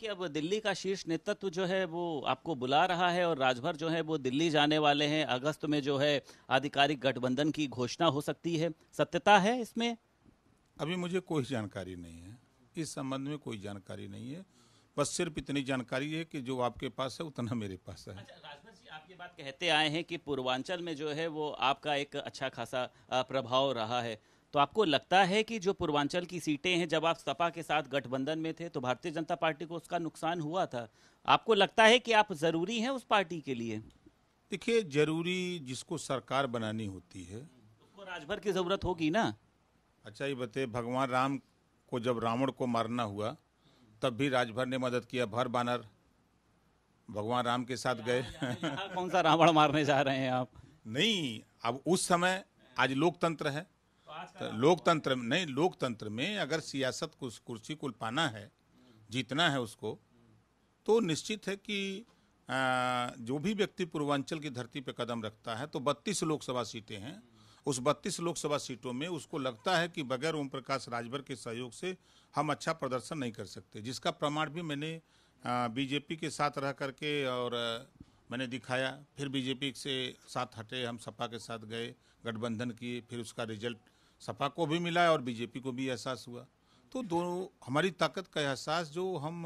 कि अब दिल्ली का शीर्ष नेतृत्व जो है वो आपको बुला रहा है और राजभर जो है वो दिल्ली जाने वाले हैं अगस्त में जो है आधिकारिक गठबंधन की घोषणा हो सकती है सत्यता है इसमें अभी मुझे कोई जानकारी नहीं है इस संबंध में कोई जानकारी नहीं है बस सिर्फ इतनी जानकारी है कि जो आपके पास है उतना मेरे पास है अच्छा, राजभर जी आप ये बात कहते आए हैं कि पूर्वांचल में जो है वो आपका एक अच्छा खासा प्रभाव रहा है तो आपको लगता है कि जो पूर्वांचल की सीटें हैं जब आप सपा के साथ गठबंधन में थे तो भारतीय जनता पार्टी को उसका नुकसान हुआ था आपको लगता है कि आप ज़रूरी हैं उस पार्टी के लिए देखिए जरूरी जिसको सरकार बनानी होती है उसको राजभर की ज़रूरत होगी ना अच्छा ये बताए भगवान राम को जब रावण को मारना हुआ तब भी राजभर ने मदद किया भर बानर भगवान राम के साथ गए कौन सा रावण मारने जा रहे हैं आप नहीं अब उस समय आज लोकतंत्र है तो लोकतंत्र नहीं लोकतंत्र में अगर सियासत को कुर्सी को पाना है जीतना है उसको तो निश्चित है कि आ, जो भी व्यक्ति पूर्वांचल की धरती पर कदम रखता है तो बत्तीस लोकसभा सीटें हैं उस बत्तीस लोकसभा सीटों में उसको लगता है कि बगैर ओम प्रकाश राजभर के सहयोग से हम अच्छा प्रदर्शन नहीं कर सकते जिसका प्रमाण भी मैंने बीजेपी के साथ रह करके और आ, मैंने दिखाया फिर बीजेपी से साथ हटे हम सपा के साथ गए गठबंधन किए फिर उसका रिजल्ट सपा को भी मिला और बीजेपी को भी एहसास हुआ तो दोनों हमारी ताकत का एहसास जो हम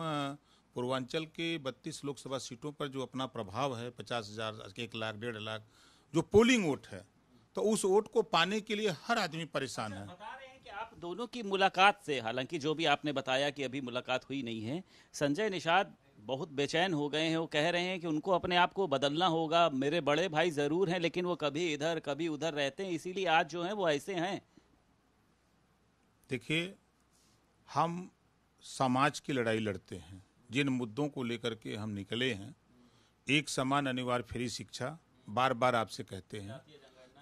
पूर्वांचल के 32 लोकसभा सीटों पर जो अपना प्रभाव है पचास हज़ार एक लाख डेढ़ लाख जो पोलिंग वोट है तो उस वोट को पाने के लिए हर आदमी परेशान है अच्छा, आप दोनों की मुलाकात से हालांकि जो भी आपने बताया कि अभी मुलाकात हुई नहीं है संजय निषाद बहुत बेचैन हो गए हैं वो कह रहे हैं कि उनको अपने आप को बदलना होगा मेरे बड़े भाई ज़रूर हैं लेकिन वो कभी इधर कभी उधर रहते हैं इसीलिए आज जो हैं वो ऐसे हैं देखिए हम समाज की लड़ाई लड़ते हैं जिन मुद्दों को लेकर के हम निकले हैं एक समान अनिवार्य फ्री शिक्षा बार बार आपसे कहते हैं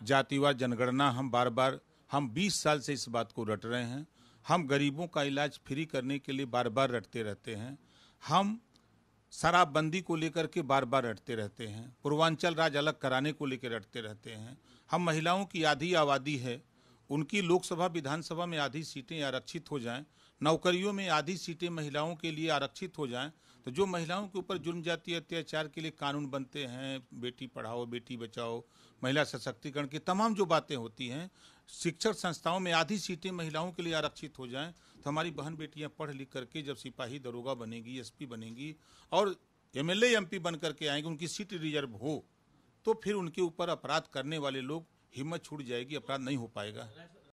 जातिवाद जनगणना हम बार बार हम 20 साल से इस बात को रट रहे हैं हम गरीबों का इलाज फ्री करने के लिए बार बार रटते रहते हैं हम शराबबंदी को लेकर के बार बार रटते रहते हैं पूर्वांचल राज अलग कराने को लेकर रटते रहते हैं हम महिलाओं की आधी आबादी है उनकी लोकसभा विधानसभा में आधी सीटें आरक्षित हो जाएं नौकरियों में आधी सीटें महिलाओं के लिए आरक्षित हो जाएं तो जो महिलाओं के ऊपर जुर्म जाति अत्याचार के लिए कानून बनते हैं बेटी पढ़ाओ बेटी बचाओ महिला सशक्तिकरण की तमाम जो बातें होती हैं शिक्षक संस्थाओं में आधी सीटें महिलाओं के लिए आरक्षित हो जाएं तो हमारी बहन बेटियां पढ़ लिख करके जब सिपाही दरोगा बनेगी एसपी बनेगी और एमएलए एमपी बन करके आएंगे उनकी सीट रिजर्व हो तो फिर उनके ऊपर अपराध करने वाले लोग हिम्मत छूट जाएगी अपराध नहीं हो पाएगा